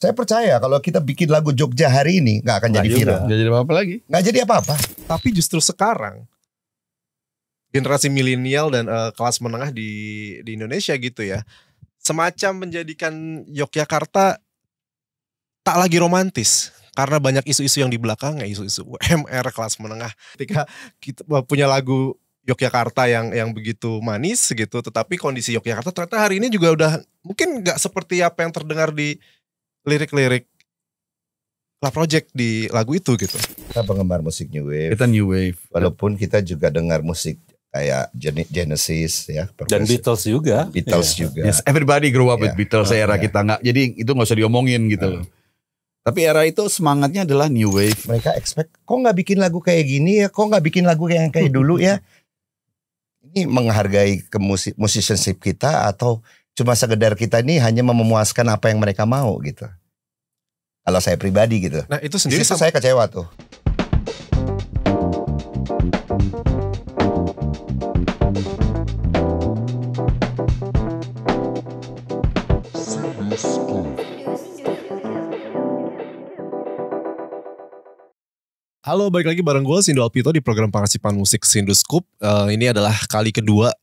Saya percaya kalau kita bikin lagu Jogja hari ini nggak akan nggak jadi viral. Nggak jadi apa-apa lagi. Nggak jadi apa-apa. Tapi justru sekarang generasi milenial dan uh, kelas menengah di di Indonesia gitu ya, semacam menjadikan Yogyakarta tak lagi romantis karena banyak isu-isu yang di belakangnya, isu-isu UMR kelas menengah. Ketika kita punya lagu Yogyakarta yang yang begitu manis gitu, tetapi kondisi Yogyakarta ternyata hari ini juga udah mungkin nggak seperti apa yang terdengar di lirik-lirik La Project di lagu itu gitu. Kita penggemar musik new wave. Kita new wave. Walaupun kita juga dengar musik kayak Genesis ya. Dan Beatles juga. Beatles yeah. juga. Yes, everybody grow up yeah. with iya. Beatles oh, era yeah. kita nggak. Jadi itu nggak usah diomongin gitu Uh. Tapi era itu semangatnya adalah new wave. Mereka expect, kok nggak bikin lagu kayak gini ya? Kok nggak bikin lagu yang kayak dulu ya? ini menghargai ke musik, musicianship kita atau cuma sekedar kita ini hanya memuaskan apa yang mereka mau gitu. Kalau saya pribadi gitu. Nah itu sendiri itu saya kecewa tuh. Halo, balik lagi bareng gue Sindu Alpito di program Pengasipan Musik Sinduscoop. Uh, eh, ini adalah kali kedua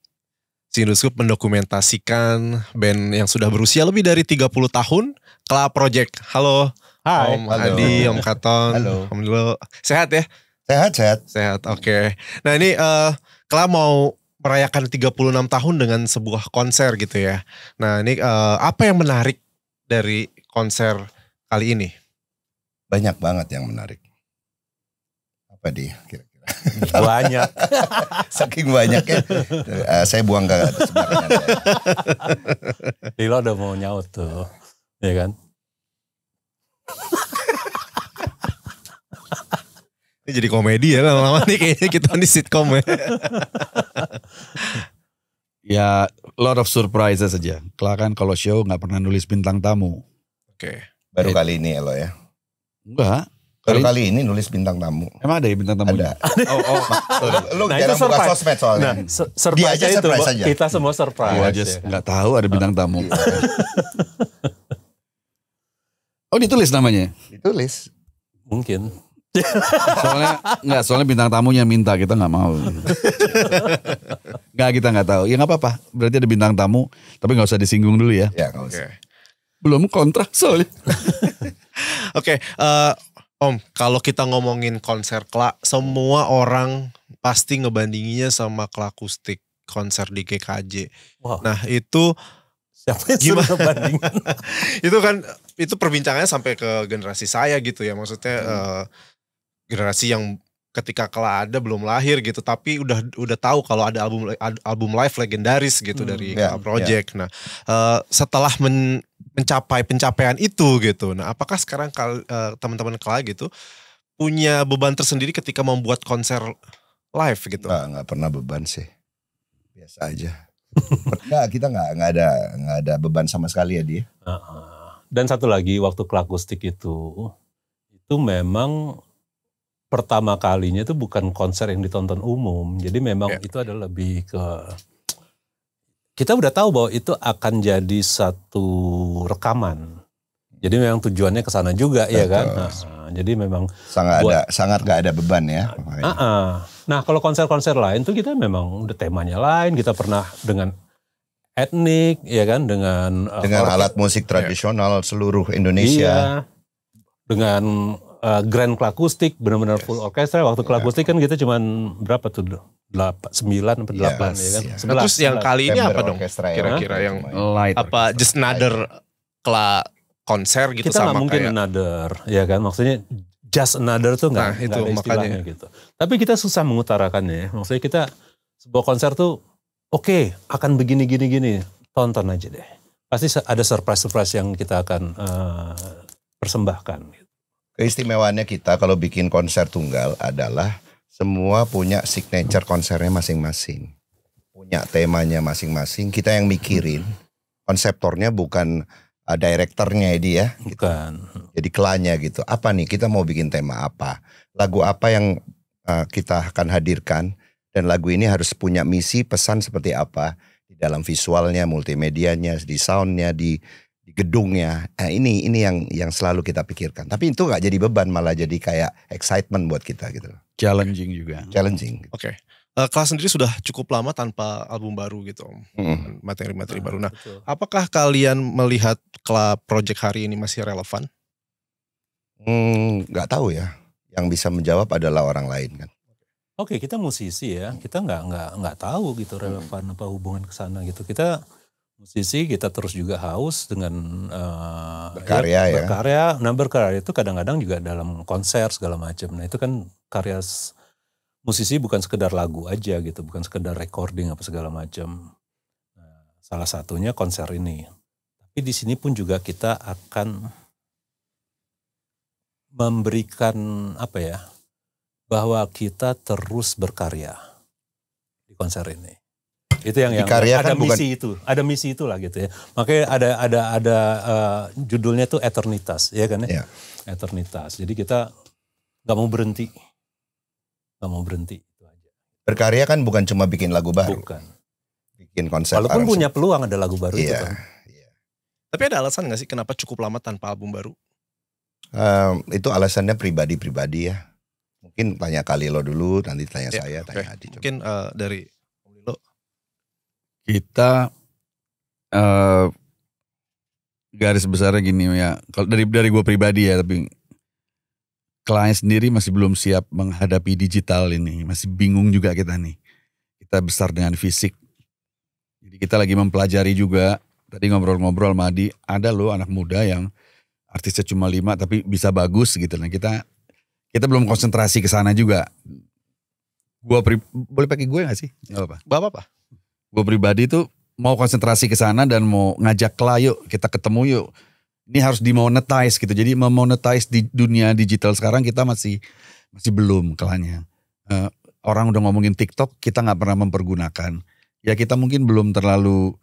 Sinduscoop mendokumentasikan band yang sudah berusia lebih dari 30 tahun, Kla Project. Halo, Hai. Om Halo. Adi, Om Katon. Halo. Alhamdulillah. Sehat ya? Sehat, sehat. Sehat, oke. Okay. Nah ini uh, Kla mau merayakan 36 tahun dengan sebuah konser gitu ya. Nah ini uh, apa yang menarik dari konser kali ini? Banyak banget yang menarik berapa deh kira-kira? banyak saking banyaknya uh, saya buang ke sebelah Lilo udah mau nyaut tuh ya kan ini jadi komedi ya lama-lama nih kayaknya kita di sitkom ya ya lot of surprises aja Kela kan kalau show nggak pernah nulis bintang tamu oke okay. baru It, kali ini ya lo ya enggak Baru kali ini nulis bintang tamu. Emang ada ya bintang tamu? Ada. Oh, oh. Nah, Lu nah, jarang buka sosmed soalnya. Nah, surprise Dia aja surprise itu, aja. Kita semua surprise. Gua aja ya. gak tau ada bintang iya. tamu. oh ditulis namanya? Ditulis. Mungkin. soalnya nggak soalnya bintang tamunya minta kita nggak mau nggak kita nggak tahu ya nggak apa-apa berarti ada bintang tamu tapi nggak usah disinggung dulu ya ya okay. belum kontrak soalnya oke okay, uh, eh, Om, kalau kita ngomongin konser klak, semua orang pasti ngebandinginya sama klakustik konser di GKJ. Wow. Nah itu siapa yang gimana? banding? itu kan itu perbincangannya sampai ke generasi saya gitu ya, maksudnya hmm. uh, generasi yang ketika kelak ada belum lahir gitu, tapi udah udah tahu kalau ada album album live legendaris gitu hmm. dari yeah, ya, ya. Project. Yeah. Nah uh, setelah men, mencapai pencapaian itu gitu. Nah, apakah sekarang kal, eh, teman-teman Kala gitu punya beban tersendiri ketika membuat konser live gitu? Nggak, nggak pernah beban sih, biasa aja. nggak, kita nggak nggak ada nggak ada beban sama sekali ya dia. Uh-uh. Dan satu lagi waktu klakustik itu itu memang pertama kalinya itu bukan konser yang ditonton umum, jadi memang yeah. itu adalah lebih ke kita udah tahu bahwa itu akan jadi satu rekaman. Jadi memang tujuannya ke sana juga Betul. ya kan. Nah, jadi memang sangat buat, ada sangat gak ada beban ya. Uh, uh. Nah, kalau konser-konser lain tuh kita memang udah temanya lain, kita pernah dengan etnik ya kan dengan eh, dengan uh, alat musik ya. tradisional ya. seluruh Indonesia. Iya. Dengan uh, grand klakustik benar-benar yes. full orkestra. Waktu yeah. kan kita cuman berapa tuh? delapan sembilan atau iya, delapan ya kan. nah, terus yang kali ini apa dong? Kira-kira yang, light iya. apa just another kla konser gitu Kita sama mungkin kayak another ya kan maksudnya just another tuh nggak nah, itu, istilahnya makanya. gitu. Tapi kita susah mengutarakannya. ya Maksudnya kita sebuah konser tuh oke okay, akan begini gini gini tonton aja deh. Pasti ada surprise surprise yang kita akan uh, persembahkan. Gitu. Keistimewaannya kita kalau bikin konser tunggal adalah semua punya signature konsernya masing-masing punya temanya masing-masing kita yang mikirin konseptornya bukan uh, eh, direkturnya ini ya gitu. bukan jadi kelanya gitu apa nih kita mau bikin tema apa lagu apa yang uh, kita akan hadirkan dan lagu ini harus punya misi pesan seperti apa di dalam visualnya multimedianya di soundnya di gedungnya. Nah, ini ini yang yang selalu kita pikirkan. Tapi itu nggak jadi beban, malah jadi kayak excitement buat kita gitu. Challenging juga. Challenging. Oke. Okay. Eh, kelas sendiri sudah cukup lama tanpa album baru gitu, materi-materi mm. baru. Nah, betul. apakah kalian melihat klub project hari ini masih relevan? Hmm, Nggak tahu ya. Yang bisa menjawab adalah orang lain kan. Oke, okay, kita musisi ya, kita nggak nggak nggak tahu gitu relevan mm. apa hubungan ke sana gitu. Kita musisi kita terus juga haus dengan uh, berkarya ya, ya. Berkarya, nah berkarya itu kadang-kadang juga dalam konser segala macam. Nah itu kan karya musisi bukan sekedar lagu aja gitu, bukan sekedar recording apa segala macam. Nah, salah satunya konser ini. Tapi di sini pun juga kita akan memberikan apa ya bahwa kita terus berkarya di konser ini itu yang yang ada kan misi itu, ada misi itulah gitu ya. Makanya ada ada ada uh, judulnya tuh eternitas, ya kan ya? Yeah. Eternitas. Jadi kita nggak mau berhenti, nggak mau berhenti. Berkarya kan bukan cuma bikin lagu baru. Bukan. Bikin konsep. Walaupun punya peluang ada lagu baru yeah. itu iya, kan. Yeah. Tapi ada alasan nggak sih kenapa cukup lama tanpa album baru? Um, itu alasannya pribadi-pribadi ya. Mungkin tanya kali lo dulu, nanti tanya ya, saya, okay. tanya Adi. Mungkin uh, dari kita uh, garis besarnya gini ya. Kalau dari dari gue pribadi ya, tapi klien sendiri masih belum siap menghadapi digital ini. Masih bingung juga kita nih. Kita besar dengan fisik. Jadi kita lagi mempelajari juga. Tadi ngobrol-ngobrol madi ada loh anak muda yang artisnya cuma lima tapi bisa bagus gitu. Nah kita kita belum konsentrasi ke sana juga. gue boleh pakai gue gak sih? nggak apa apa-apa gue pribadi tuh mau konsentrasi ke sana dan mau ngajak klien yuk kita ketemu yuk ini harus dimonetize gitu jadi memonetize di dunia digital sekarang kita masih masih belum kelanya uh, eh, orang udah ngomongin TikTok kita nggak pernah mempergunakan ya kita mungkin belum terlalu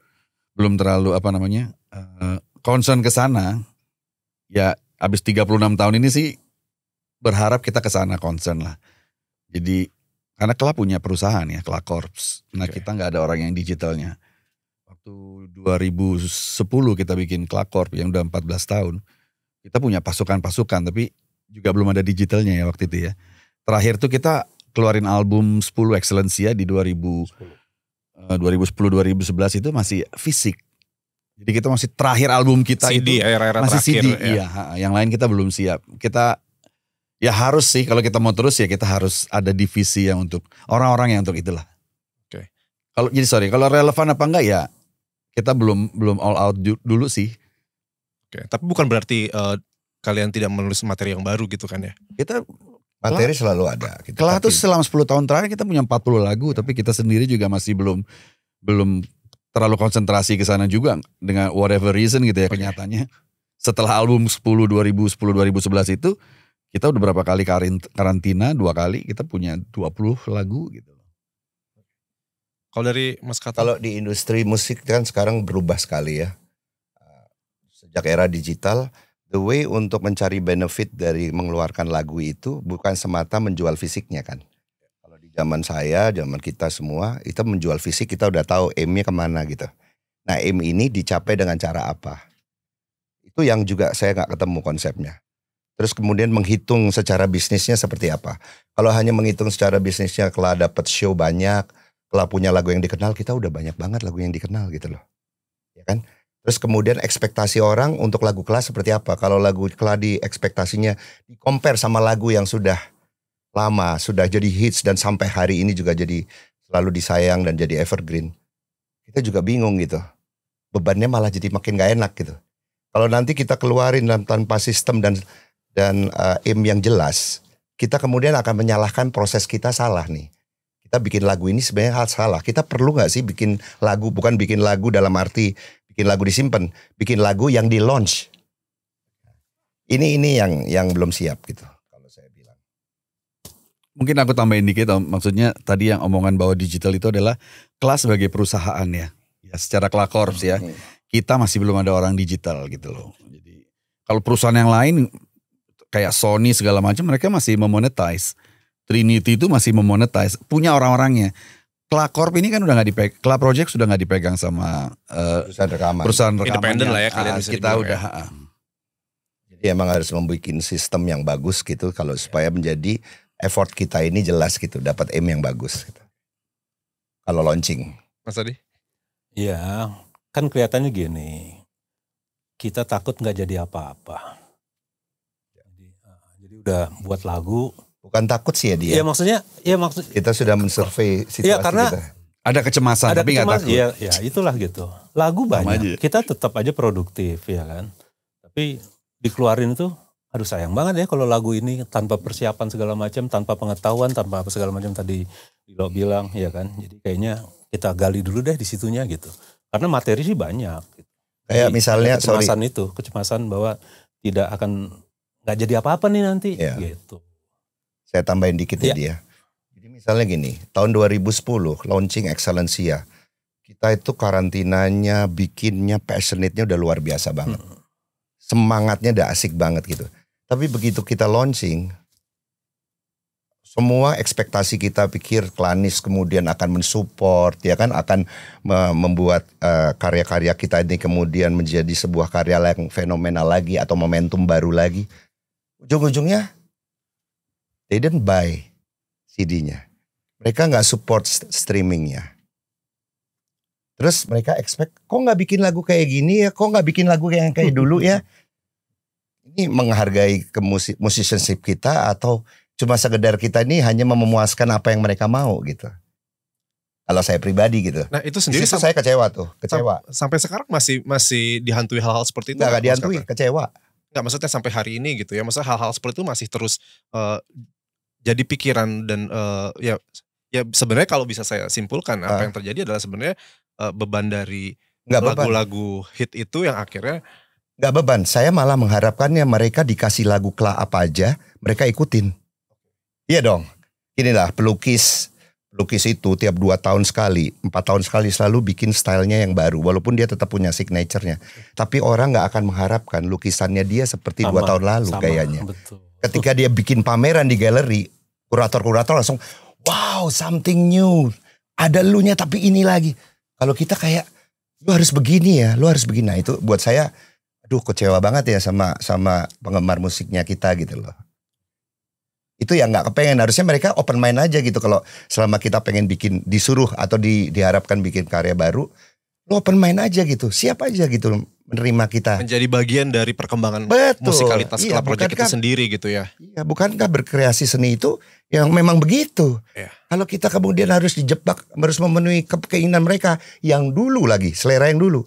belum terlalu apa namanya uh, concern ke sana ya abis 36 tahun ini sih berharap kita ke sana concern lah jadi karena Kela punya perusahaan ya, Kela Corps. Nah okay. kita nggak ada orang yang digitalnya. Waktu 2010 kita bikin Kela Corp yang udah 14 tahun. Kita punya pasukan-pasukan tapi juga belum ada digitalnya ya waktu itu ya. Terakhir tuh kita keluarin album 10 Excellencia di 2000. 2010-2011 eh, itu masih fisik. Jadi kita masih terakhir album kita CD, itu era ya, -era masih terakhir, CD. Ya. Iya, yang lain kita belum siap. Kita Ya harus sih kalau kita mau terus ya kita harus ada divisi yang untuk orang-orang yang untuk itulah. Oke. Okay. Kalau jadi sorry kalau relevan apa enggak ya kita belum belum all out dulu sih. Oke. Okay. Tapi bukan berarti uh, kalian tidak menulis materi yang baru gitu kan ya? Kita materi kelah, selalu ada. Gitu. kelah tuh selama 10 tahun terakhir kita punya 40 lagu iya. tapi kita sendiri juga masih belum belum terlalu konsentrasi ke sana juga dengan whatever reason gitu ya okay. kenyataannya. Setelah album 10 2010 2011 itu kita udah berapa kali karantina? Dua kali. Kita punya 20 lagu gitu. Kalau dari Mas Kata? Kalau di industri musik kan sekarang berubah sekali ya. Eh, sejak era digital, the way untuk mencari benefit dari mengeluarkan lagu itu bukan semata menjual fisiknya kan. Kalau di zaman saya, zaman kita semua, kita menjual fisik kita udah tahu aimnya kemana gitu. Nah aim ini dicapai dengan cara apa? Itu yang juga saya nggak ketemu konsepnya terus kemudian menghitung secara bisnisnya seperti apa. Kalau hanya menghitung secara bisnisnya, kalau dapat show banyak, kalau punya lagu yang dikenal, kita udah banyak banget lagu yang dikenal gitu loh. Ya kan? Terus kemudian ekspektasi orang untuk lagu kelas seperti apa? Kalau lagu kelas di ekspektasinya di compare sama lagu yang sudah lama, sudah jadi hits dan sampai hari ini juga jadi selalu disayang dan jadi evergreen. Kita juga bingung gitu. Bebannya malah jadi makin gak enak gitu. Kalau nanti kita keluarin tanpa sistem dan dan uh, aim yang jelas, kita kemudian akan menyalahkan proses kita salah nih. Kita bikin lagu ini sebenarnya hal salah. Kita perlu nggak sih bikin lagu bukan bikin lagu dalam arti bikin lagu disimpan, bikin lagu yang di launch. Ini ini yang yang belum siap gitu kalau saya bilang. Mungkin aku tambahin dikit, maksudnya tadi yang omongan bahwa digital itu adalah kelas sebagai perusahaan ya, ya secara klakorps ya. Hmm. Kita masih belum ada orang digital gitu loh. Jadi kalau perusahaan yang lain kayak Sony segala macam mereka masih memonetize. Trinity itu masih memonetize, punya orang-orangnya. Klakorp ini kan udah nggak dipegang, Klak Project sudah nggak dipegang sama uh, perusahaan rekaman. Perusahaan rekaman. Independen lah ya kalian ah, bisa kita udah. Ya. Ah. Jadi emang harus membuat sistem yang bagus gitu kalau supaya menjadi effort kita ini jelas gitu, dapat m yang bagus. Gitu. Kalau launching. Mas Adi? Ya kan kelihatannya gini, kita takut nggak jadi apa-apa jadi udah buat lagu. Bukan takut sih ya dia. Iya maksudnya, iya maksud. Kita sudah mensurvey iya, situasi ya, karena kita. Ada kecemasan, ada tapi nggak takut. Ya, ya itulah gitu. Lagu banyak, kita tetap aja produktif ya kan. Tapi dikeluarin tuh, aduh sayang banget ya kalau lagu ini tanpa persiapan segala macam, tanpa pengetahuan, tanpa apa segala macam tadi lo bilang ya kan. Jadi kayaknya kita gali dulu deh di situnya gitu. Karena materi sih banyak. Gitu. Kayak misalnya kecemasan sorry. itu, kecemasan bahwa tidak akan nggak jadi apa-apa nih nanti ya. gitu. Saya tambahin dikit ya. ya dia. Jadi misalnya gini, tahun 2010 launching Excellencia. Kita itu karantinanya, bikinnya, passionate-nya udah luar biasa banget. Hmm. Semangatnya udah asik banget gitu. Tapi begitu kita launching, semua ekspektasi kita pikir Klanis kemudian akan mensupport ya kan akan membuat eh, karya-karya uh, karya -karya kita ini kemudian menjadi sebuah karya yang fenomenal lagi atau momentum baru lagi ujung-ujungnya they didn't buy CD-nya. Mereka nggak support streamingnya. Terus mereka expect, kok nggak bikin lagu kayak gini ya, kok nggak bikin lagu yang kayak dulu ya. Ini menghargai ke musik, musicianship kita atau cuma sekedar kita ini hanya memuaskan apa yang mereka mau gitu. Kalau saya pribadi gitu. Nah itu sendiri Jadi, saya kecewa tuh, kecewa. Sampai sekarang masih masih dihantui hal-hal seperti itu? nggak dihantui, kecewa nggak maksudnya sampai hari ini gitu ya maksudnya hal-hal seperti itu masih terus uh, jadi pikiran dan uh, ya ya sebenarnya kalau bisa saya simpulkan uh. apa yang terjadi adalah sebenarnya uh, beban dari lagu-lagu hit itu yang akhirnya nggak beban saya malah mengharapkannya mereka dikasih lagu kelak apa aja mereka ikutin iya dong inilah pelukis lukis itu tiap dua tahun sekali, empat tahun sekali selalu bikin stylenya yang baru, walaupun dia tetap punya signaturenya. Tapi orang nggak akan mengharapkan lukisannya dia seperti sama, dua tahun lalu sama, kayaknya. Betul. Ketika dia bikin pameran di galeri, kurator-kurator langsung, wow something new, ada lu nya tapi ini lagi. Kalau kita kayak, lu harus begini ya, lu harus begini. Nah itu buat saya, aduh kecewa banget ya sama sama penggemar musiknya kita gitu loh itu yang nggak kepengen harusnya mereka open mind aja gitu kalau selama kita pengen bikin disuruh atau di, diharapkan bikin karya baru lo open mind aja gitu siap aja gitu menerima kita menjadi bagian dari perkembangan Betul. musikalitas iya, klub project kita sendiri gitu ya iya bukankah berkreasi seni itu yang memang begitu iya. kalau kita kemudian harus dijebak harus memenuhi keinginan mereka yang dulu lagi selera yang dulu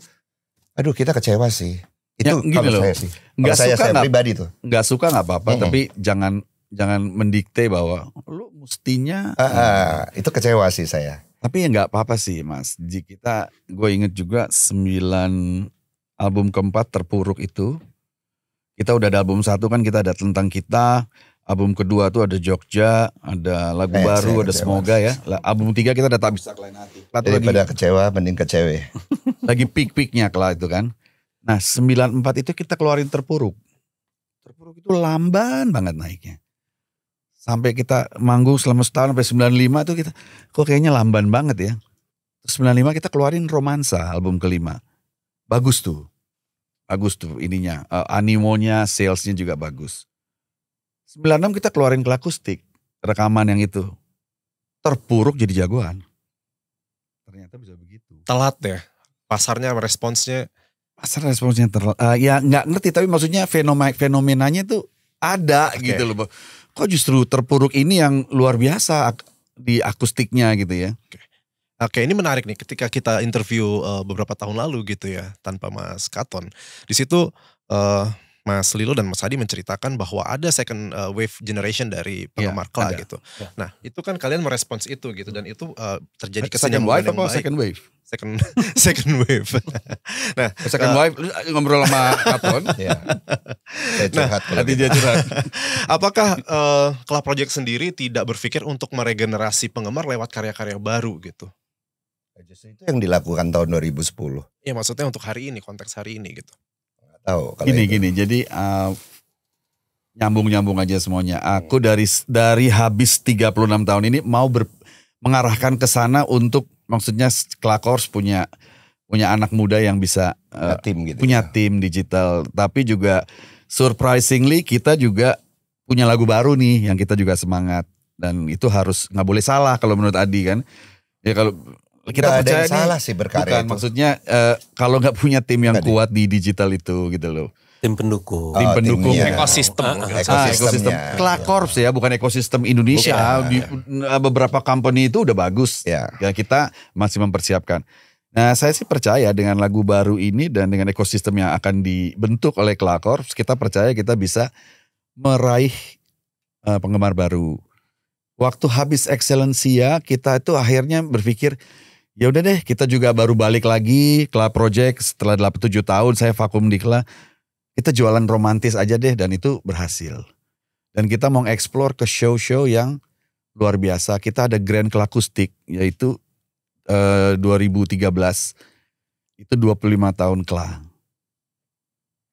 aduh kita kecewa sih itu ya, gini kalau loh. saya sih kalau saya, suka saya gak, pribadi tuh nggak suka nggak apa-apa -hmm. tapi jangan jangan mendikte bahwa lu mestinya uh, uh, itu kecewa sih saya. Tapi ya nggak apa-apa sih Mas. Di kita gue inget juga sembilan album keempat terpuruk itu kita udah ada album satu kan kita ada tentang kita album kedua tuh ada Jogja ada lagu eh, baru ada kecewa. semoga ya album tiga kita udah tak bisa kelain hati daripada lagi, kecewa mending kecewe. lagi pik piknya kelar itu kan nah sembilan empat itu kita keluarin terpuruk terpuruk itu lamban banget naiknya sampai kita manggung selama setahun sampai 95 itu kita kok kayaknya lamban banget ya. Terus 95 kita keluarin Romansa album kelima. Bagus tuh. Bagus tuh ininya, uh, animonya, salesnya juga bagus. 96 kita keluarin akustik, rekaman yang itu. Terpuruk jadi jagoan. Ternyata bisa begitu. Telat ya, pasarnya responsnya. Pasar responsnya terlalu uh, eh, ya nggak ngerti tapi maksudnya fenomenanya tuh ada okay. gitu loh kok justru terpuruk ini yang luar biasa di akustiknya gitu ya. Oke. Oke, ini menarik nih ketika kita interview uh, beberapa tahun lalu gitu ya tanpa Mas Katon. Di situ uh, Mas Lilo dan Mas Hadi menceritakan bahwa ada second uh, wave generation dari iya, penggemar yeah, gitu. Yeah. Nah, itu kan kalian merespons itu gitu dan itu uh, terjadi kesan yang baik. Second wave second second wave. nah, oh, second uh, wave ngobrol sama Katon. ya. Saya nah, gitu. dia curhat. Apakah uh, Project sendiri tidak berpikir untuk meregenerasi penggemar lewat karya-karya baru gitu? itu yang dilakukan tahun 2010. Ya maksudnya untuk hari ini, konteks hari ini gitu tahu. Kalau gini itu. gini, jadi uh, nyambung nyambung aja semuanya. Aku dari dari habis 36 tahun ini mau ber, mengarahkan ke sana untuk maksudnya Klakors punya punya anak muda yang bisa uh, punya uh, tim gitu punya ya. tim digital tapi juga surprisingly kita juga punya lagu baru nih yang kita juga semangat dan itu harus nggak boleh salah kalau menurut Adi kan ya kalau kita gak percaya ada yang salah sih berkarya bukan, itu. maksudnya uh, kalau nggak punya tim yang Tadi. kuat di digital itu gitu loh tim pendukung, tim oh, pendukung ekosistem, ah, ah ekosistem, Klakorps ya, bukan ekosistem Indonesia. Bukan, di, ya. Beberapa company itu udah bagus. Ya. ya kita masih mempersiapkan. Nah, saya sih percaya dengan lagu baru ini dan dengan ekosistem yang akan dibentuk oleh Klakorps, kita percaya kita bisa meraih uh, penggemar baru. Waktu habis Excellencia, kita itu akhirnya berpikir ya udah deh kita juga baru balik lagi kelak Project setelah 87 tahun saya vakum di Kla kita jualan romantis aja deh dan itu berhasil dan kita mau explore ke show-show yang luar biasa kita ada Grand Klakustik yaitu uh, eh, 2013 itu 25 tahun Kla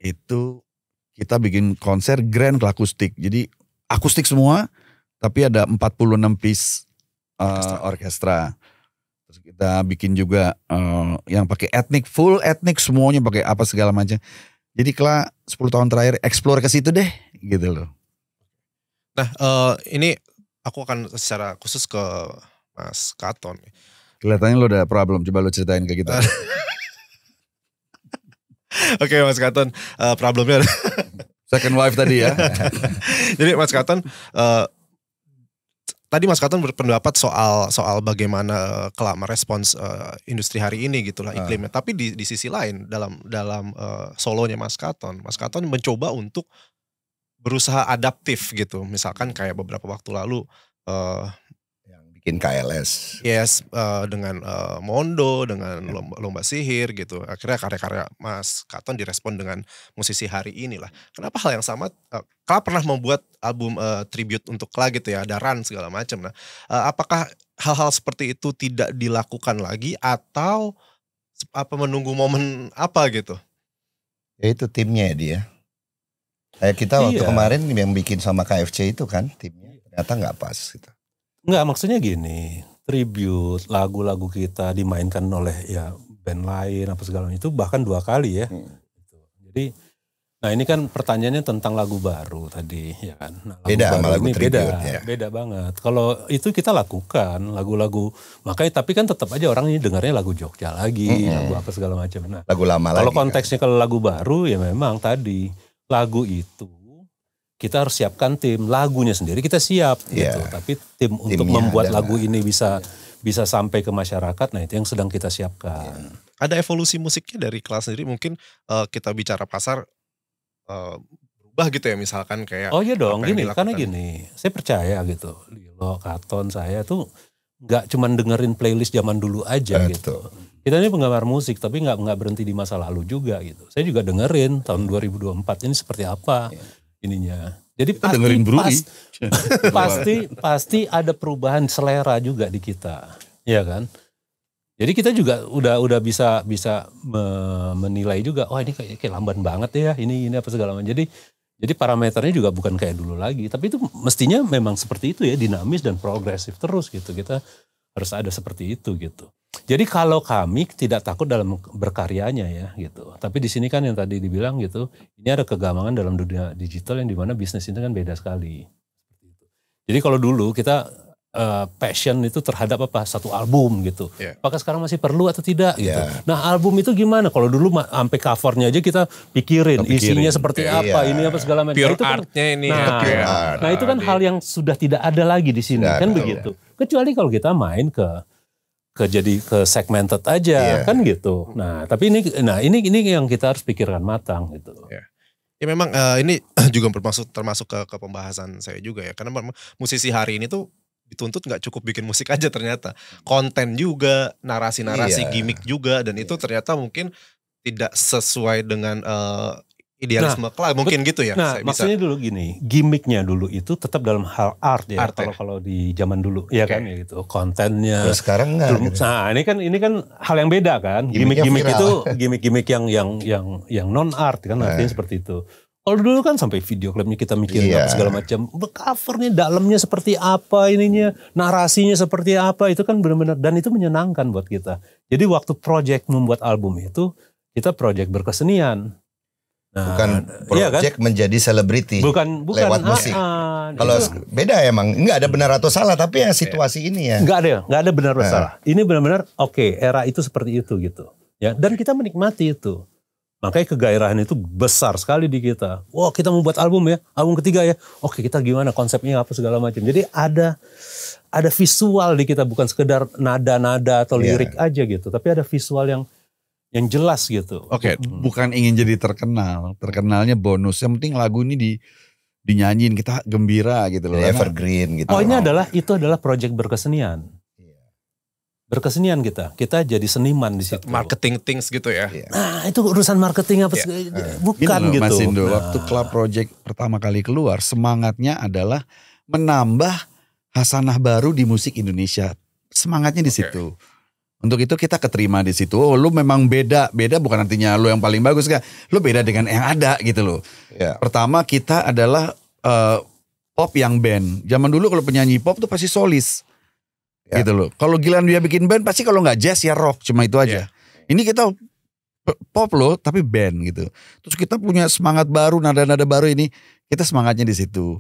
itu kita bikin konser Grand Klakustik jadi akustik semua tapi ada 46 piece uh, orkestra. orkestra Terus kita bikin juga uh, yang pakai etnik, full etnik semuanya pakai apa segala macam. Jadi kelas 10 tahun terakhir explore ke situ deh gitu loh. Nah, uh, ini aku akan secara khusus ke Mas Katon. Kelihatannya lo udah problem, coba lo ceritain ke kita. Oke okay, Mas Katon, uh, problemnya Second wife tadi ya. Jadi Mas Katon, uh, tadi Mas Katon berpendapat soal soal bagaimana eh, kelamaan respons uh, eh, industri hari ini gitulah ah. iklimnya. Uh. Tapi di di sisi lain dalam dalam uh, solonya Mas Katon, Mas Katon mencoba untuk berusaha adaptif gitu. Misalkan kayak beberapa waktu lalu uh, bikin KLS. Yes, uh, dengan uh, Mondo, dengan ya. lomba, lomba sihir gitu. Akhirnya karya-karya Mas Katon direspon dengan musisi hari inilah. Kenapa hal yang sama? Uh, eh, Kala pernah membuat album uh, tribute untuk Kla gitu ya, ada run segala macam. Nah, uh, apakah hal-hal seperti itu tidak dilakukan lagi atau apa menunggu momen apa gitu? Ya itu timnya ya dia. Kayak kita waktu iya. kemarin yang bikin sama KFC itu kan timnya ternyata nggak pas gitu. Enggak, maksudnya gini, tribute lagu-lagu kita dimainkan oleh ya band lain apa segala itu bahkan dua kali ya. Hmm. Gitu. Jadi nah ini kan pertanyaannya tentang lagu baru tadi ya kan. Nah, lagu beda sama lagu ini tribute beda, ya. Beda banget. Kalau itu kita lakukan lagu-lagu makanya tapi kan tetap aja orang ini dengarnya lagu Jogja lagi, hmm. lagu apa segala macam. Nah, lagu lama kalau Kalau ya. konteksnya kan. kalau lagu baru ya memang tadi lagu itu kita harus siapkan tim lagunya sendiri kita siap yeah. gitu tapi tim Timnya untuk membuat lagu lagu ini bisa bisa sampai ke masyarakat nah itu yang sedang kita siapkan yeah. ada evolusi musiknya dari kelas sendiri mungkin uh, kita bicara pasar uh, berubah gitu ya misalkan kayak oh iya dong gini karena gini saya percaya gitu Lo Katon saya tuh nggak cuman dengerin playlist zaman dulu aja Betul. gitu kita ini penggemar musik tapi nggak nggak berhenti di masa lalu juga gitu saya juga dengerin tahun 2024 iya. ini seperti apa yeah ininya. Jadi kita pasti, dengerin Bruri. Pas, pasti pasti ada perubahan selera juga di kita, ya kan? Jadi kita juga udah udah bisa bisa menilai juga, wah oh, ini kayak, kayak lamban banget ya, ini ini apa segala macam. Jadi jadi parameternya juga bukan kayak dulu lagi, tapi itu mestinya memang seperti itu ya, dinamis dan progresif terus gitu. Kita harus ada seperti itu gitu. Jadi kalau kami tidak takut dalam berkaryanya ya gitu. Tapi di sini kan yang tadi dibilang gitu, ini ada kegamangan dalam dunia digital yang dimana bisnis ini kan beda sekali. Jadi kalau dulu kita uh, passion itu terhadap apa satu album gitu. Yeah. Apakah sekarang masih perlu atau tidak? Gitu. Yeah. Nah album itu gimana? Kalau dulu sampai covernya aja kita pikirin, pikirin. isinya seperti yeah. apa, ini apa segala macam. Nah, kan nah, ya, pure nah, itu kan, ini. Nah, Pure itu kan hal yang sudah tidak ada lagi di sini nah, kan nah, begitu. Iya. Kecuali kalau kita main ke ke jadi ke segmented aja yeah. kan gitu. Nah, tapi ini nah ini ini yang kita harus pikirkan matang gitu. Yeah. Ya memang uh, ini juga termasuk termasuk ke, ke pembahasan saya juga ya karena musisi hari ini tuh dituntut nggak cukup bikin musik aja ternyata konten juga narasi-narasi iya. gimmick juga dan iya. itu ternyata mungkin tidak sesuai dengan uh, idealisme nah, kelas mungkin gitu ya. Nah, saya bisa. maksudnya dulu gini, gimmicknya dulu itu tetap dalam hal art ya. Art, ya. kalau kalau di zaman dulu ya kan ya gitu, kontennya. Kalau ya, sekarang enggak. Dulu, gitu. Nah, ini kan ini kan hal yang beda kan. Gimmick-gimmick itu gimmick-gimmick yang yang yang yang non art kan nah. artinya seperti itu. Kalau dulu kan sampai video klipnya kita mikirin yeah. segala macam. Covernya dalamnya seperti apa ininya, narasinya seperti apa itu kan benar-benar dan itu menyenangkan buat kita. Jadi waktu project membuat album itu kita project berkesenian Nah, bukan project iya kan? menjadi selebriti bukan, bukan lewat musik. Kalau itu. beda emang nggak ada benar atau salah tapi ya situasi ini ya. Nggak ada, nggak ada benar atau nah. salah. Ini benar-benar oke okay, era itu seperti itu gitu. Ya dan kita menikmati itu. Makanya kegairahan itu besar sekali di kita. Wah wow, kita membuat album ya, album ketiga ya. Oke kita gimana konsepnya apa segala macam. Jadi ada ada visual di kita bukan sekedar nada-nada atau iya. lirik yeah. aja gitu, tapi ada visual yang yang jelas gitu. Oke, okay, hmm. bukan ingin jadi terkenal, terkenalnya bonus. Yang penting lagu ini di dinyanyiin kita gembira gitu loh. Evergreen gitu. Oh ini adalah itu adalah proyek berkesenian. Iya. Berkesenian kita, kita jadi seniman di situ. Marketing things gitu ya. Iya. Nah itu urusan marketing apa yeah. Iya. bukan Gini gitu. Mas Indo, nah. waktu klub Project pertama kali keluar, semangatnya adalah menambah hasanah baru di musik Indonesia. Semangatnya di okay. situ. Untuk itu kita keterima di situ. Oh, lu memang beda, beda bukan artinya lu yang paling bagus kan. Lu beda dengan yang ada gitu loh. Yeah. Pertama kita adalah uh, pop yang band. Zaman dulu kalau penyanyi pop tuh pasti solis. Yeah. Gitu loh. Kalau Gilan dia bikin band pasti kalau nggak jazz ya rock, cuma itu aja. Yeah. Ini kita pop loh tapi band gitu. Terus kita punya semangat baru, nada-nada baru ini. Kita semangatnya di situ.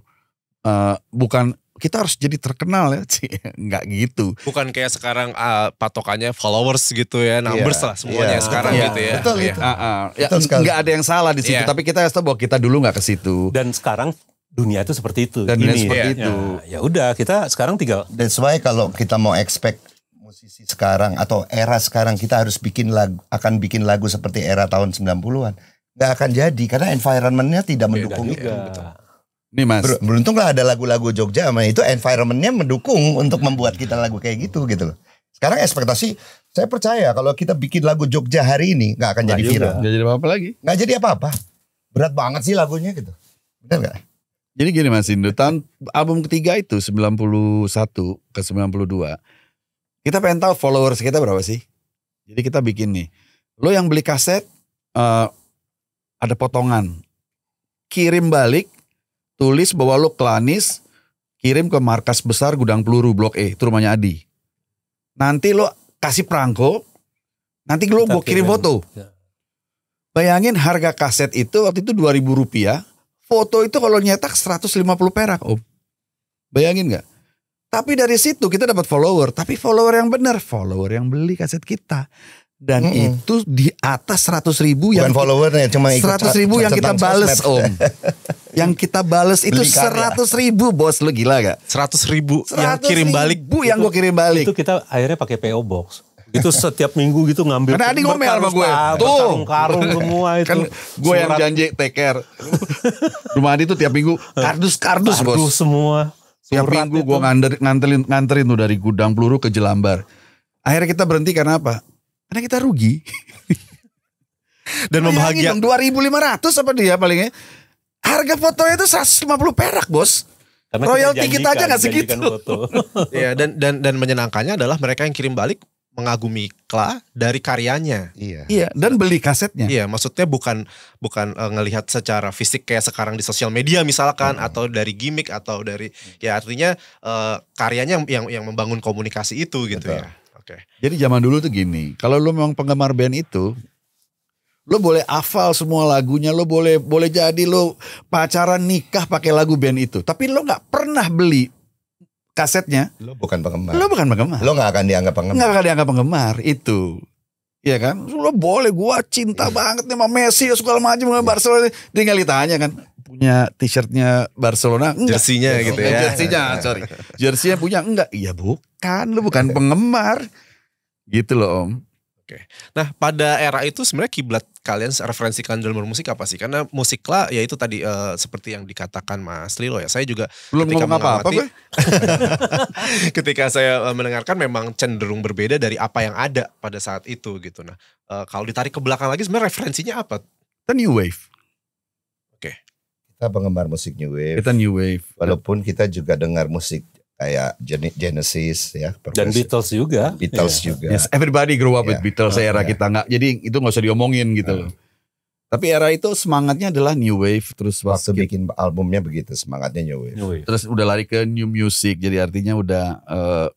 Uh, bukan kita harus jadi terkenal ya sih nggak gitu bukan kayak sekarang uh, patokannya followers gitu ya numbers yeah. lah semuanya yeah. sekarang yeah. gitu ya iya. betul yeah. Iya. gitu uh, ah. uh. ya nggak ada yang salah di situ yeah. tapi kita harus tahu bahwa kita dulu nggak ke situ dan sekarang dunia itu seperti itu dan dunia seperti yeah. itu nah, ya udah kita sekarang tinggal Dan why kalau kita mau expect musisi sekarang atau era sekarang kita harus bikin lagu akan bikin lagu seperti era tahun 90-an nggak akan jadi karena environmentnya tidak mendukung Beda ya, itu betul Nih mas. Beruntunglah beruntung lah ada lagu-lagu Jogja sama itu environmentnya mendukung untuk membuat kita lagu kayak gitu gitu loh. Sekarang ekspektasi saya percaya kalau kita bikin lagu Jogja hari ini nggak akan jadi viral. Gak jadi apa-apa lagi. Gak jadi apa-apa. Berat banget sih lagunya gitu. Benar nggak? Jadi gini Mas Indu, tahun album ketiga itu 91 ke 92. Kita pengen tahu followers kita berapa sih? Jadi kita bikin nih. Lo yang beli kaset uh, ada potongan. Kirim balik tulis bahwa lo klanis, kirim ke markas besar gudang peluru blok E, itu rumahnya Adi. Nanti lo kasih perangko, nanti lo gue kirim foto. Ya. Bayangin harga kaset itu waktu itu 2000 rupiah, foto itu kalau nyetak 150 perak om. Bayangin gak? Tapi dari situ kita dapat follower, tapi follower yang benar, follower yang beli kaset kita dan mm -hmm. itu di atas seratus ribu Bukan yang followernya cuma ikut 100 ribu yang kita bales om yang kita bales itu seratus ribu bos lu gila gak 100 ribu 100 yang kirim balik bu yang gue kirim balik itu kita akhirnya pakai PO box itu setiap minggu gitu ngambil karena adik ngomel sama gue tuh karung semua itu kan gue yang janji take care rumah adik tuh tiap minggu kardus kardus, kardus bos semua tiap minggu gue nganterin nganterin tuh dari gudang peluru ke Jelambar akhirnya kita berhenti karena apa karena kita rugi. Dan membahagiakan 2500 apa dia palingnya? Harga fotonya itu 150 perak, Bos. Karena royalty kita, kita aja gak segitu. ya dan dan dan menyenangkannya adalah mereka yang kirim balik mengagumi Kla dari karyanya. Iya. Iya, dan beli kasetnya. Iya, maksudnya bukan bukan uh, ngelihat secara fisik kayak sekarang di sosial media misalkan hmm. atau dari gimmick atau dari ya artinya uh, karyanya yang yang membangun komunikasi itu gitu ya. Betul. ya. Oke. Okay. Jadi zaman dulu tuh gini, kalau lu memang penggemar band itu, lu boleh hafal semua lagunya, lu boleh boleh jadi lu pacaran nikah pakai lagu band itu, tapi lu nggak pernah beli kasetnya. Lu bukan penggemar. Lu bukan penggemar. Lu nggak akan dianggap penggemar. Nggak akan dianggap penggemar itu. Iya kan? Lo boleh gua cinta iya. banget nih sama Messi segala macam sama iya. Barcelona. Tinggal ditanya kan punya t-shirtnya Barcelona enggak? Jersinya gitu ya. Eh, Jersinya, iya. sorry. Jersinya punya enggak? Iya bukan, lu bukan penggemar. Gitu loh Om. Oke. Nah, pada era itu sebenarnya kiblat kalian referensi kalian dalam bermusik apa sih? Karena musik lah ya itu tadi uh, seperti yang dikatakan Mas Lilo ya. Saya juga Belum ketika mengamati apa -apa, ketika saya eh, mendengarkan memang cenderung berbeda dari apa yang ada pada saat itu gitu. Nah, uh, kalau ditarik ke belakang lagi sebenarnya referensinya apa? The new wave. Oke. Okay. Kita penggemar musik new wave. Kita new wave. Walaupun kita juga dengar musik kayak Genesis ya. Dan Beatles juga. Beatles yeah. juga. Yes, everybody grew up yeah. with iya. Beatles oh, era yeah. kita nggak. Jadi itu nggak usah diomongin gitu Uh. Tapi era itu semangatnya adalah new wave terus waktu skip. bikin albumnya begitu semangatnya new wave. new wave. Terus udah lari ke new music jadi artinya udah uh,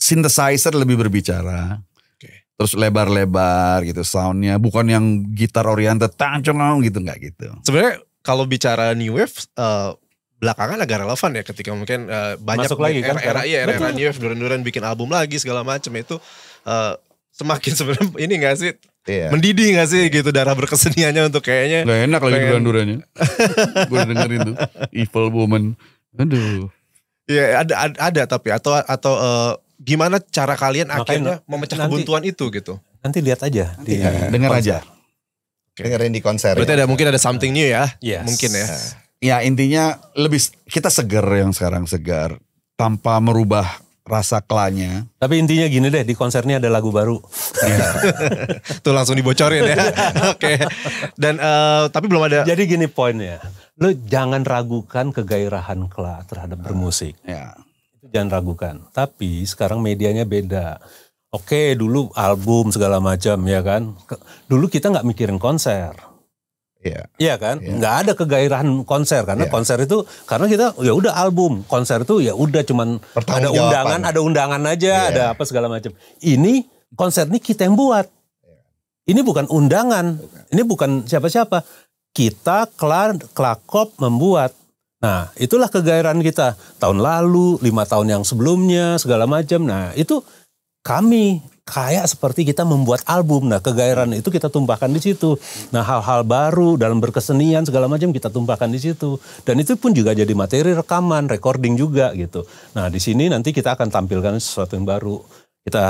synthesizer lebih berbicara. Okay. Terus lebar-lebar gitu soundnya bukan yang gitar oriented tangcong gitu nggak gitu. Sebenarnya kalau bicara new wave uh, belakangan agak relevan ya ketika mungkin uh, banyak Masuk lagi kan era, era, iya, era, era New Wave duran-duran bikin album lagi segala macam itu uh, semakin sebenarnya ini gak sih yeah. Mendidih gak sih gitu darah berkeseniannya untuk kayaknya. Gak enak lagi duran-durannya. Gue dengerin tuh. Evil Woman. Aduh. Iya ada, ada, ada tapi atau atau uh, gimana cara kalian Makanya akhirnya memecah nanti, itu gitu. Nanti lihat aja. Nanti, ya. Denger konser. aja. Dengerin di konser. Berarti ya. ada mungkin ada something new ya. Yes. Mungkin ya ya intinya lebih kita segar yang sekarang segar tanpa merubah rasa kelanya. Tapi intinya gini deh, di konsernya ada lagu baru. Itu iya. langsung dibocorin ya. Oke. Dan uh, tapi belum ada. Jadi gini poinnya, lo jangan ragukan kegairahan Kla terhadap ah, bermusik. Ya. Itu jangan ragukan. Tapi sekarang medianya beda. Oke, dulu album segala macam ya kan. Dulu kita nggak mikirin konser Iya. Iya kan? yeah. Nggak ada kegairahan konser karena yeah. konser itu karena kita ya udah album, konser itu ya udah cuman ada undangan, ada undangan aja, yeah. ada apa segala macam. Ini konser ini kita yang buat. Iya. Ini bukan undangan, bukan. ini bukan siapa-siapa. Kita klar klakop membuat. Nah, itulah kegairahan kita tahun lalu, lima tahun yang sebelumnya, segala macam. Nah, itu kami kayak seperti kita membuat album. Nah, kegairan itu kita tumpahkan di situ. Nah, hal-hal baru dalam berkesenian segala macam kita tumpahkan di situ. Dan itu pun juga jadi materi rekaman, recording juga gitu. Nah, di sini nanti kita akan tampilkan sesuatu yang baru. Kita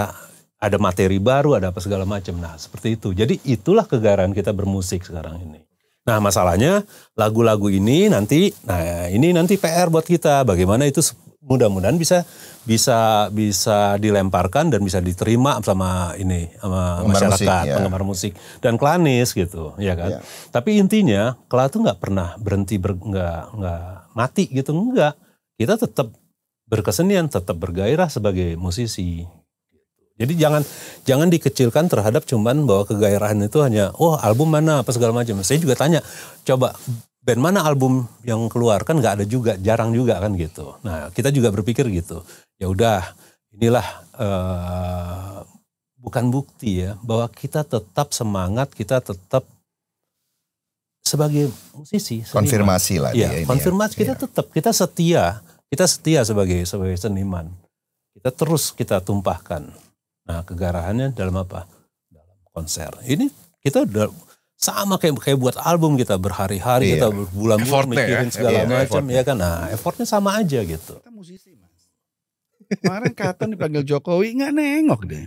ada materi baru, ada apa segala macam. Nah, seperti itu. Jadi itulah kegairan kita bermusik sekarang ini. Nah, masalahnya lagu-lagu ini nanti nah ini nanti PR buat kita bagaimana itu mudah-mudahan bisa bisa bisa dilemparkan dan bisa diterima sama ini sama penggemar masyarakat musik, ya. penggemar musik dan klanis gitu ya kan. Ya. Tapi intinya Kla tuh nggak pernah berhenti ber, nggak nggak mati gitu nggak Kita tetap berkesenian, tetap bergairah sebagai musisi. Jadi jangan jangan dikecilkan terhadap cuman bahwa kegairahan itu hanya oh album mana apa segala macam. Saya juga tanya, coba band mana album yang keluar kan nggak ada juga jarang juga kan gitu nah kita juga berpikir gitu ya udah inilah uh, bukan bukti ya bahwa kita tetap semangat kita tetap sebagai musisi seniman. konfirmasi lah iya, ya, ini konfirmasi ya. kita iya. tetap kita setia kita setia sebagai sebagai seniman kita terus kita tumpahkan nah kegarahannya dalam apa dalam konser ini kita udah sama kayak kayak buat album kita berhari-hari iya. kita berbulan-bulan ya. mikirin ya. segala iya, macam ya kan nah effortnya sama aja gitu kita musisi mas kemarin Katon dipanggil Jokowi nggak nengok deh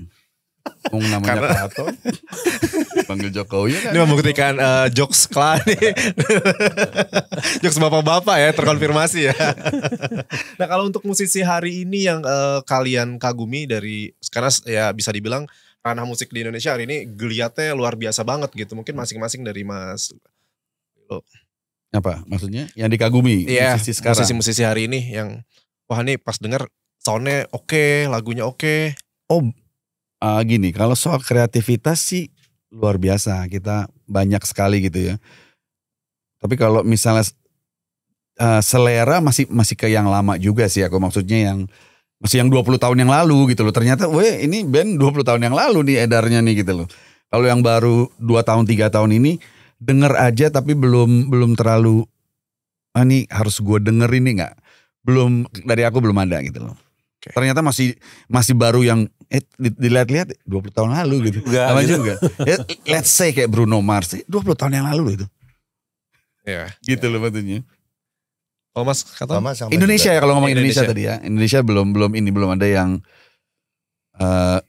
Ngomong namanya Karena... Katon Panggil Jokowi kan Ini membuktikan uh, jokes klan nih Jokes bapak-bapak ya terkonfirmasi ya Nah kalau untuk musisi hari ini yang uh, kalian kagumi dari Karena ya bisa dibilang ranah musik di Indonesia hari ini geliatnya luar biasa banget gitu. Mungkin masing-masing dari Mas Lo. Apa maksudnya? Yang dikagumi yeah, musisi sekarang. Musisi-musisi hari ini yang wah ini pas denger soundnya oke, okay, lagunya oke. Okay. Oh uh, gini, kalau soal kreativitas sih luar biasa. Kita banyak sekali gitu ya. Tapi kalau misalnya uh, selera masih masih ke yang lama juga sih aku maksudnya yang masih yang 20 tahun yang lalu gitu loh. Ternyata weh ini band 20 tahun yang lalu nih edarnya nih gitu loh. Kalau yang baru 2 tahun 3 tahun ini denger aja tapi belum belum terlalu ah nih harus gue denger ini nggak belum dari aku belum ada gitu loh okay. ternyata masih masih baru yang eh dilihat-lihat 20 tahun lalu gitu sama gitu. juga ya, let's say kayak Bruno Mars 20 eh, tahun yang lalu itu ya yeah, gitu yeah. Gitu loh maksudnya kalau oh, Mas kata sama, sama Indonesia ya kalau ngomong Indonesia. tadi ya. Indonesia belum belum ini belum ada yang uh,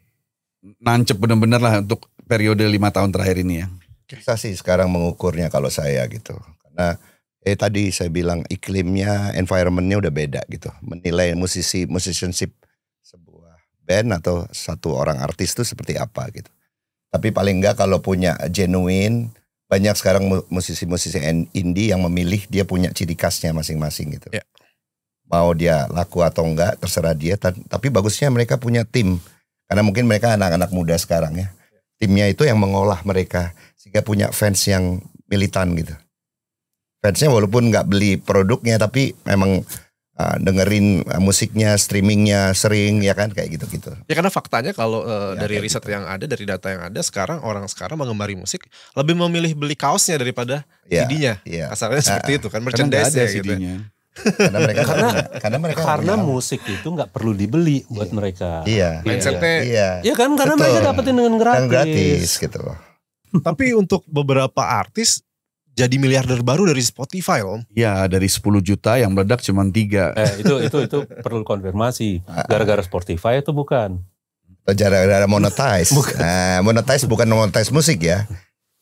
nancep benar-benar lah untuk periode lima tahun terakhir ini ya. kita sih sekarang mengukurnya kalau saya gitu. Karena eh tadi saya bilang iklimnya, environmentnya udah beda gitu. Menilai musisi musicianship sebuah band atau satu orang artis itu seperti apa gitu. Tapi paling enggak kalau punya genuine banyak sekarang musisi-musisi indie yang memilih dia punya ciri khasnya masing-masing gitu. Yeah. Mau dia laku atau enggak terserah dia. Tapi bagusnya mereka punya tim karena mungkin mereka anak-anak muda sekarang ya. Timnya itu yang mengolah mereka sehingga punya fans yang militan gitu. Fansnya walaupun nggak beli produknya tapi memang uh, dengerin ah, musiknya, streamingnya sering ya kan kayak gitu-gitu. Ya karena faktanya kalau uh, ya, dari riset gitu. yang ada, dari data yang ada sekarang orang sekarang mengemari musik lebih memilih beli kaosnya daripada ya, CD-nya. Ya. Asalnya nah, seperti itu kan merchandise ya gitu. karena mereka karena karena mereka karena musik itu nggak perlu dibeli iya. buat iya. mereka. Iya. Mindsetnya. Iya. ya kan karena Betul. mereka dapetin dengan gratis. gratis gitu loh. Tapi untuk beberapa artis jadi miliarder baru dari Spotify om. Ya dari 10 juta yang meledak cuma tiga. Eh, itu itu itu perlu konfirmasi. Ah. Gara-gara Spotify itu bukan. Gara-gara monetize. bukan. Nah, monetize bukan monetize musik ya.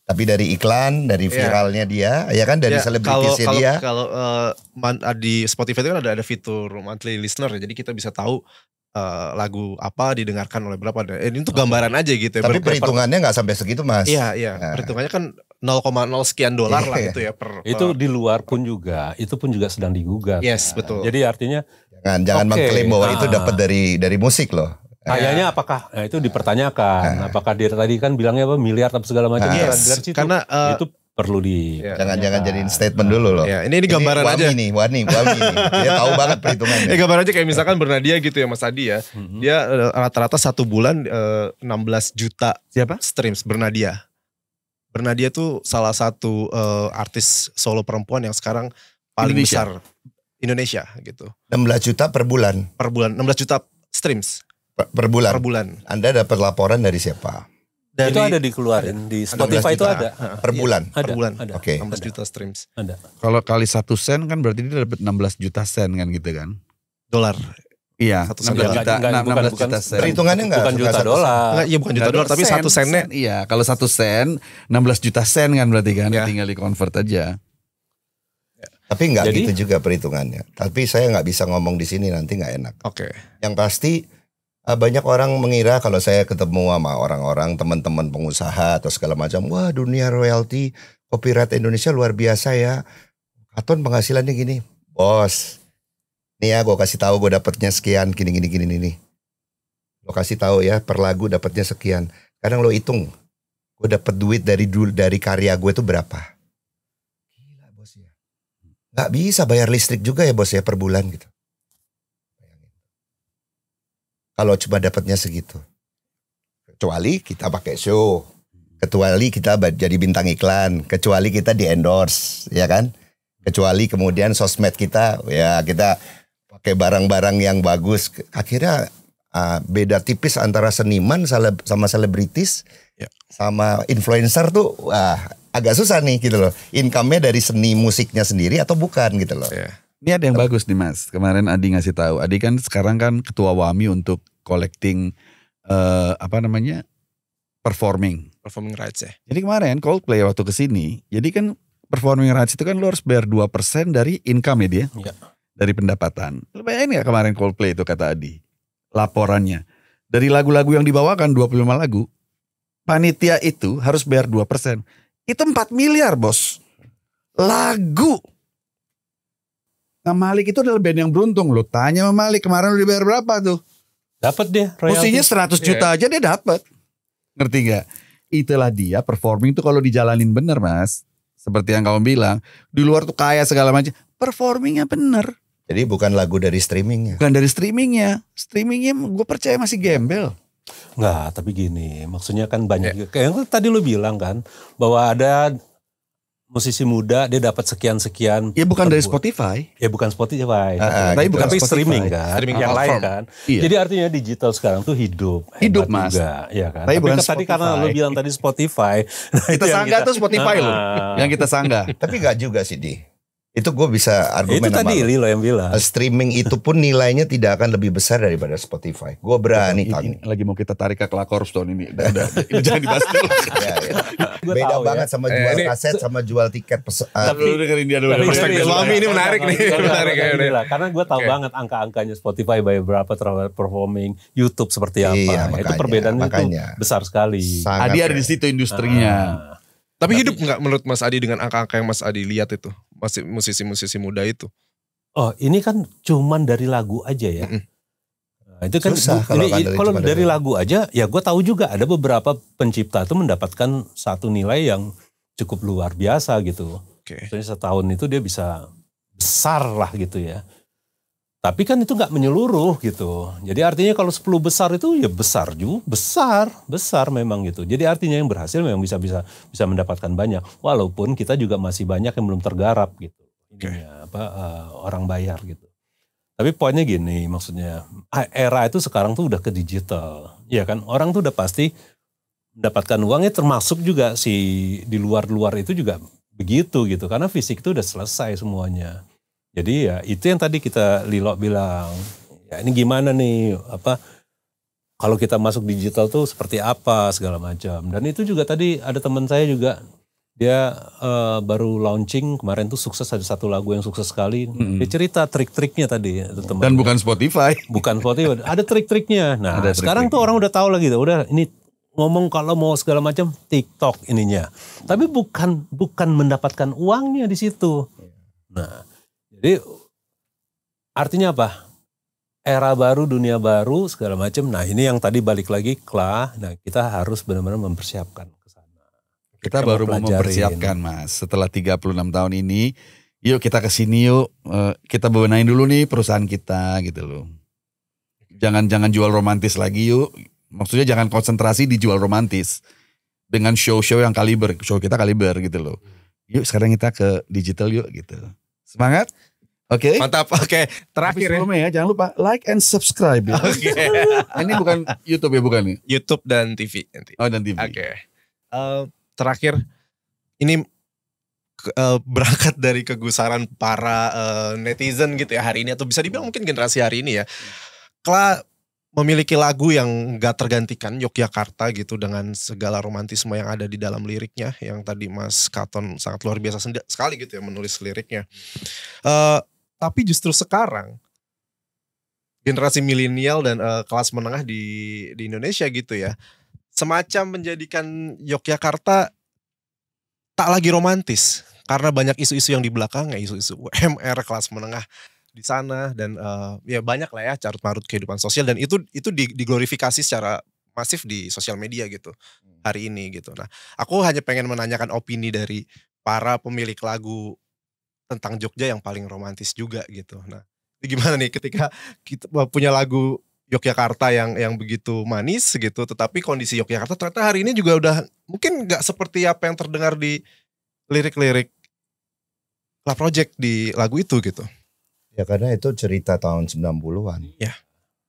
Tapi dari iklan, dari iya. viralnya yeah. dia, ya kan dari yeah, selebritisnya dia. Kalau uh, di Spotify itu kan ada ada fitur monthly listener, jadi kita bisa tahu uh, lagu apa didengarkan oleh berapa eh, ini tuh gambaran okay. aja gitu ya. Tapi perhitungannya nggak sampai segitu mas. Iya iya nah. perhitungannya kan 0,0 sekian dolar lah iya. gitu ya per, itu eh, di luar pun juga itu pun juga sedang digugat. Yes nah, betul. Jadi artinya jangan jangan okay. mengklaim bahwa nah. itu ah. dapat dari dari musik loh. Kayaknya nah. apakah nah itu dipertanyakan? Nah. Apakah dia tadi kan bilangnya apa miliar atau segala macam? Nah, yes. karena uh, itu perlu di iya. jangan-jangan ya. jadiin statement dulu loh. Ya, ini ini gambaran ini aja. nih, Wani, Wani Dia tahu banget perhitungannya. Ini gambaran aja kayak misalkan Bernadia gitu ya Mas Adi ya. Mm-hmm. Dia eh, rata-rata satu bulan uh, eh, 16 juta siapa? streams Bernadia. Bernadia tuh salah satu uh, artis solo perempuan yang sekarang paling Indonesia. besar Indonesia gitu. 16 juta per bulan. Per bulan 16 juta streams per, per bulan. Per bulan. Anda dapat laporan dari siapa? dari itu ada dikeluarin ada. di Spotify itu ada per bulan iya, ada, per bulan oke okay. 16 juta streams ada kalau kali satu sen kan berarti dia dapat 16 juta sen kan gitu kan dolar Iya, satu sen juta, 16 juta sen. Perhitungannya enggak bukan juta dolar. iya bukan juta dolar, tapi satu Sen, iya, kalau satu sen, 16 juta sen kan berarti kan, ya. tinggal di convert aja. Tapi enggak Jadi, gitu juga perhitungannya. Tapi saya enggak bisa ngomong di sini nanti enggak enak. Oke. Okay. Yang pasti Eh, banyak orang mengira kalau saya ketemu sama orang-orang teman-teman pengusaha atau segala macam, wah dunia royalty copyright Indonesia luar biasa ya. Katon penghasilannya gini, bos. Nih ya gue kasih tahu gue dapetnya sekian gini gini gini gini. Lo kasih tahu ya per lagu dapetnya sekian. Kadang lo hitung gue dapet duit dari dari karya gue itu berapa. Gila bos ya. Gak bisa bayar listrik juga ya bos ya per bulan gitu kalau cuma dapatnya segitu. Kecuali kita pakai show, kecuali kita jadi bintang iklan, kecuali kita di endorse, ya kan? Kecuali kemudian sosmed kita, ya kita pakai barang-barang yang bagus. Akhirnya uh, beda tipis antara seniman seleb, sama selebritis, ya. sama influencer tuh uh, agak susah nih gitu loh. Income-nya dari seni musiknya sendiri atau bukan gitu loh. Ya. Ini ada yang bagus nih Mas. Kemarin Adi ngasih tahu. Adi kan sekarang kan ketua WAMI untuk collecting uh, apa namanya? performing. Performing rights ya. Jadi kemarin Coldplay waktu kesini jadi kan performing rights itu kan lo harus bayar dua persen dari income ya dia. ya. Dari pendapatan. Lo bayangin nggak kemarin Coldplay itu kata Adi? Laporannya. Dari lagu-lagu yang dibawakan 25 lagu, panitia itu harus bayar dua persen Itu 4 miliar bos. Lagu Nah Malik itu adalah band yang beruntung loh. Tanya sama Malik kemarin udah dibayar berapa tuh? Dapat dia. Mestinya 100 juta yeah. aja dia dapat. Ngerti gak? Itulah dia performing tuh kalau dijalanin bener mas. Seperti yang kamu bilang. Di luar tuh kaya segala macam. Performingnya bener. Jadi bukan lagu dari streamingnya. Bukan dari streamingnya. Streamingnya gue percaya masih gembel. Enggak, tapi gini, maksudnya kan banyak yeah. kayak tadi lu bilang kan bahwa ada musisi muda dia dapat sekian sekian. Iya bukan dari Spotify. Iya bukan Spotify. Uh, tapi gitu. bukan tapi Spotify. streaming kan, streaming yang ah, lain kan. Iya. Jadi artinya digital sekarang tuh hidup. Hidup mas. Juga, ya kan. Tapi, tapi bukan tadi karena lo bilang tadi Spotify. kita nah, sanggah tuh Spotify uh, loh. Yang kita sanggah. tapi gak juga sih di itu gue bisa argumen Itu tadi Lilo yang bilang. Streaming itu pun nilainya tidak akan lebih besar daripada Spotify. Gue berani ya, ini, ini, Lagi mau kita tarik ke kelakor tahun ini. Udah, ini jangan dibahas dulu. Iya, iya. ya, ya. Beda banget ya. sama jual eh, kaset sama jual tiket. Eh, tapi, lu dengerin dia dulu. Perspektif suami ini menarik nih. menarik, ya, Karena gue tahu okay. banget angka-angkanya Spotify by berapa terhadap performing YouTube seperti iya, apa. Iya, itu perbedaannya itu besar sekali. Adi ada di situ industrinya. Ah. Tapi, hidup nggak menurut Mas Adi dengan angka-angka yang Mas Adi lihat itu, masih musisi-musisi muda itu? Oh, ini kan cuman dari lagu aja ya. Mm Nah, itu kan Susah kalau, ini, kalau dari, lagu aja, ya gue tahu juga ada beberapa pencipta itu mendapatkan satu nilai yang cukup luar biasa gitu. Okay. setahun itu dia bisa besar lah gitu ya. Tapi kan itu nggak menyeluruh gitu. Jadi artinya kalau 10 besar itu ya besar juga, besar, besar memang gitu. Jadi artinya yang berhasil memang bisa bisa bisa mendapatkan banyak. Walaupun kita juga masih banyak yang belum tergarap gitu. Okay. apa uh, orang bayar gitu. Tapi poinnya gini, maksudnya era itu sekarang tuh udah ke digital. Ya kan orang tuh udah pasti mendapatkan uangnya termasuk juga si di luar-luar itu juga begitu gitu. Karena fisik itu udah selesai semuanya jadi ya itu yang tadi kita Lilo bilang, ya ini gimana nih apa kalau kita masuk digital tuh seperti apa segala macam. Dan itu juga tadi ada teman saya juga dia uh, baru launching kemarin tuh sukses ada satu lagu yang sukses sekali. Mm-hmm. Dia cerita trik-triknya tadi ya, teman. Dan bukan Spotify. Bukan Spotify, ada trik-triknya. Nah, ada sekarang trik tuh orang udah tahu lagi tuh, udah ini ngomong kalau mau segala macam TikTok ininya. Tapi bukan bukan mendapatkan uangnya di situ. Nah, jadi artinya apa? Era baru, dunia baru, segala macam. Nah ini yang tadi balik lagi kelah. Nah kita harus benar-benar mempersiapkan ke Kita, kita baru mau mempersiapkan mas. Setelah 36 tahun ini, yuk kita ke sini yuk. Eh, kita bebenahin dulu nih perusahaan kita gitu loh. Jangan-jangan jual romantis lagi yuk. Maksudnya jangan konsentrasi di jual romantis. Dengan show-show yang kaliber. Show kita kaliber gitu loh. Yuk sekarang kita ke digital yuk gitu. Semangat. Oke. Okay. Mantap. Oke. Okay. Terakhir ya. ya. Jangan lupa like and subscribe. Ya. Oke. Okay. ini bukan YouTube ya bukan nih. Ya? YouTube dan TV nanti. Oh dan TV. Oke. Okay. Uh, eh, terakhir ini uh, berangkat dari kegusaran para uh, netizen gitu ya hari ini atau bisa dibilang mungkin generasi hari ini ya. Kla memiliki lagu yang gak tergantikan Yogyakarta gitu dengan segala romantisme yang ada di dalam liriknya yang tadi Mas Katon sangat luar biasa sekali gitu ya menulis liriknya. Uh, tapi justru sekarang generasi milenial dan uh, kelas menengah di di Indonesia gitu ya semacam menjadikan Yogyakarta tak lagi romantis karena banyak isu-isu yang di belakangnya isu-isu UMR kelas menengah di sana dan uh, ya banyak lah ya carut marut kehidupan sosial dan itu itu diglorifikasi secara masif di sosial media gitu hmm. hari ini gitu. Nah, aku hanya pengen menanyakan opini dari para pemilik lagu tentang Jogja yang paling romantis juga gitu. Nah, gimana nih ketika kita punya lagu Yogyakarta yang yang begitu manis gitu, tetapi kondisi Yogyakarta ternyata hari ini juga udah mungkin nggak seperti apa yang terdengar di lirik-lirik La Project di lagu itu gitu. Ya karena itu cerita tahun 90-an. Ya.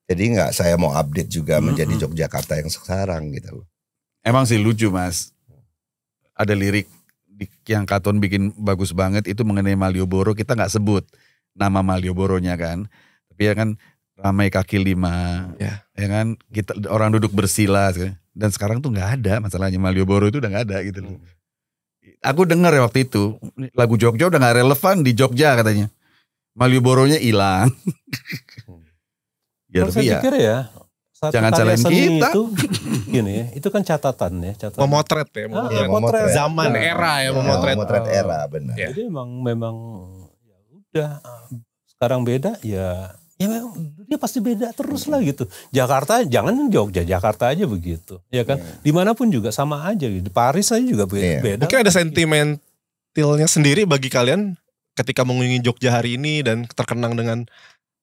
Jadi nggak saya mau update juga mm-hmm. menjadi Yogyakarta yang sekarang gitu loh. Emang sih lucu mas. Ada lirik yang Katon bikin bagus banget itu mengenai Malioboro kita nggak sebut nama Malioboronya kan. Tapi ya kan ramai kaki lima, yeah. ya kan kita orang duduk bersila kan. dan sekarang tuh nggak ada masalahnya Malioboro itu udah nggak ada gitu loh. Hmm. Aku dengar ya waktu itu lagu Jogja udah nggak relevan di Jogja katanya Malioboronya hilang. Hmm. ya, Terus tapi saya ya. pikir ya satu Jangan jalan kita. Itu, gini ya, itu kan catatan ya. Catatan. Memotret ya. Ah, memotret. Ah, ya, memotret. Zaman, nah, era ya, memotret. Ya, memotret ah. era, benar. Ya. Jadi memang, memang ya udah sekarang beda ya ya memang dia pasti beda terus lah gitu. Jakarta jangan Jogja, Jakarta aja begitu. Ya kan? Yeah. Dimanapun juga sama aja. Di Paris aja juga beda. Iya. Yeah. beda Mungkin ada sentimentalnya sendiri bagi kalian ketika mengunjungi Jogja hari ini dan terkenang dengan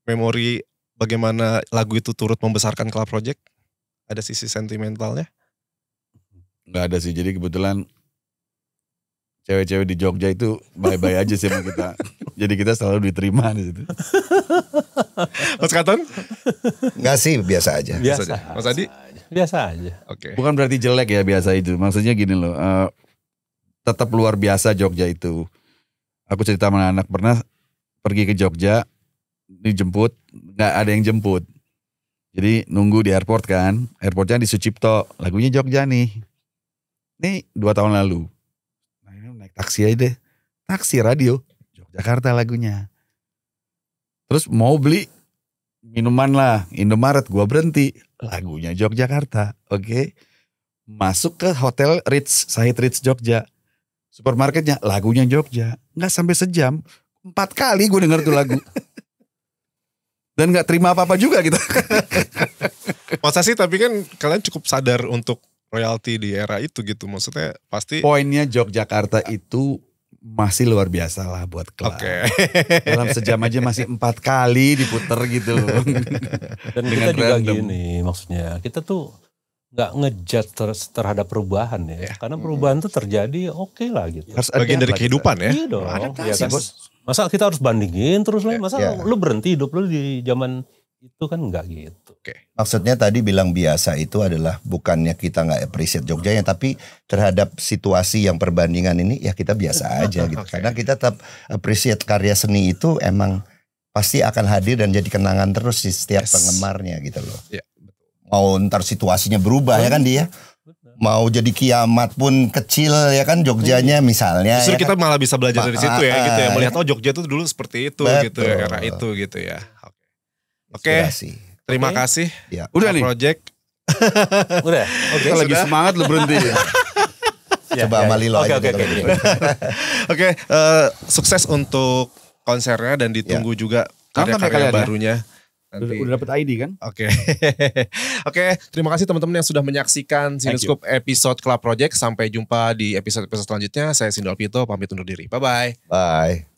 memori bagaimana lagu itu turut membesarkan Club Project? Ada sisi sentimentalnya? Enggak ada sih. Jadi kebetulan cewek-cewek di Jogja itu bye-bye aja sih sama kita. Jadi kita selalu diterima di situ. Mas Katon? Enggak sih, biasa aja. Biasa. aja. Mas Adi? Biasa aja. Oke. Okay. Bukan berarti jelek ya biasa itu. Maksudnya gini loh, uh, tetap luar biasa Jogja itu. Aku cerita sama anak pernah pergi ke Jogja, dijemput nggak ada yang jemput jadi nunggu di airport kan airportnya di Sucipto lagunya Jogja nih ini dua tahun lalu nah ini naik taksi aja deh taksi radio Jogjakarta lagunya terus mau beli minuman lah Indomaret gua berhenti lagunya Jogjakarta oke okay? masuk ke hotel Ritz Sahit Ritz Jogja supermarketnya lagunya Jogja nggak sampai sejam empat kali gue denger tuh lagu dan nggak terima apa-apa juga gitu. Masa sih tapi kan kalian cukup sadar untuk royalti di era itu gitu. Maksudnya pasti poinnya Yogyakarta itu masih luar biasa lah buat klub. Oke. Okay. Dalam sejam aja masih empat kali diputer gitu Dan Dengan kita juga random. gini maksudnya. Kita tuh nggak ngejat ter terhadap perubahan ya. ya. Karena perubahan hmm. tuh terjadi oke okay lah gitu. Harus bagian dari kehidupan kita. ya. Iya dong. Ada ya kan? bos Masa kita harus bandingin terus lah, ya, masa yeah. lu berhenti hidup lu di zaman itu kan enggak gitu. Oke. Okay. Maksudnya tadi bilang biasa itu adalah bukannya kita nggak appreciate Jogja ya, tapi terhadap situasi yang perbandingan ini ya kita biasa aja gitu. Karena kita tetap appreciate karya seni itu emang pasti akan hadir dan jadi kenangan terus di setiap yes. penggemarnya gitu loh. Iya. Yeah. Mau ntar situasinya berubah oh. ya kan dia ya? mau jadi kiamat pun kecil ya kan Jogjanya hmm. misalnya. Justru ya kita kan? malah bisa belajar dari ah, situ ya gitu ya ah, melihat ah. oh Jogja itu dulu seperti itu Betul. gitu ya era itu gitu ya. Oke. Okay. Terima okay. kasih. Ya. Udah nih. Project. Udah. Oke. Okay. lagi semangat lo berhenti. Ya, ya. Coba ya, amali lo okay, aja. Oke gitu. oke oke. uh, sukses untuk konsernya dan ditunggu ya. juga ya karya-karya ya, barunya. Nanti. Udah dapat ID kan? Oke. Okay. Oke, okay, terima kasih teman-teman yang sudah menyaksikan Sinuskop episode Club Project. Sampai jumpa di episode-episode selanjutnya. Saya Sindol Pito pamit undur diri. Bye-bye. Bye.